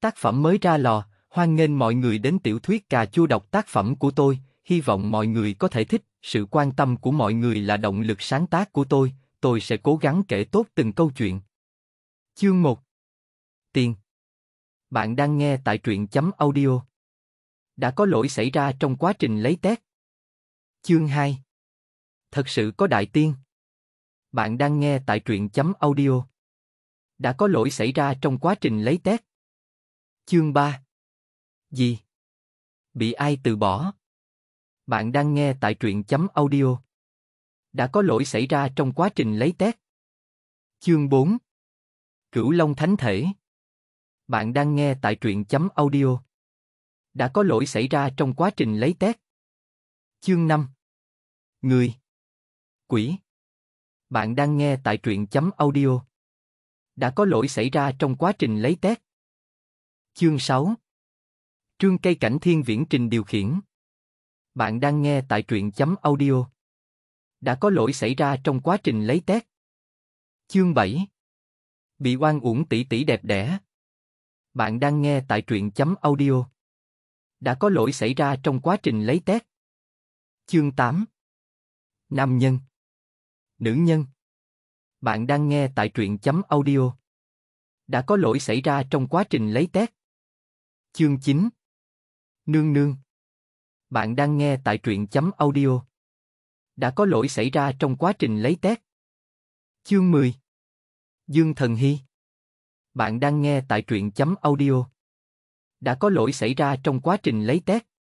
Tác phẩm mới ra lò, hoan nghênh mọi người đến tiểu thuyết cà chua đọc tác phẩm của tôi, hy vọng mọi người có thể thích, sự quan tâm của mọi người là động lực sáng tác của tôi, tôi sẽ cố gắng kể tốt từng câu chuyện. Chương 1 Tiền Bạn đang nghe tại truyện chấm audio. Đã có lỗi xảy ra trong quá trình lấy test. Chương 2 Thật sự có đại tiên. Bạn đang nghe tại truyện chấm audio. Đã có lỗi xảy ra trong quá trình lấy test. Chương 3 Gì? Bị ai từ bỏ? Bạn đang nghe tại truyện chấm audio. Đã có lỗi xảy ra trong quá trình lấy tét. Chương 4 Cửu Long Thánh Thể Bạn đang nghe tại truyện chấm audio. Đã có lỗi xảy ra trong quá trình lấy tét. Chương 5 Người Quỷ Bạn đang nghe tại truyện chấm audio. Đã có lỗi xảy ra trong quá trình lấy tét. Chương 6 Trương cây cảnh thiên viễn trình điều khiển Bạn đang nghe tại truyện chấm audio Đã có lỗi xảy ra trong quá trình lấy tét. Chương 7 Bị oan uổng tỷ tỷ đẹp đẽ Bạn đang nghe tại truyện chấm audio Đã có lỗi xảy ra trong quá trình lấy tét. Chương 8 Nam nhân Nữ nhân Bạn đang nghe tại truyện chấm audio Đã có lỗi xảy ra trong quá trình lấy tét. Chương 9 Nương nương Bạn đang nghe tại truyện chấm audio. Đã có lỗi xảy ra trong quá trình lấy test. Chương 10 Dương Thần Hy Bạn đang nghe tại truyện chấm audio. Đã có lỗi xảy ra trong quá trình lấy test.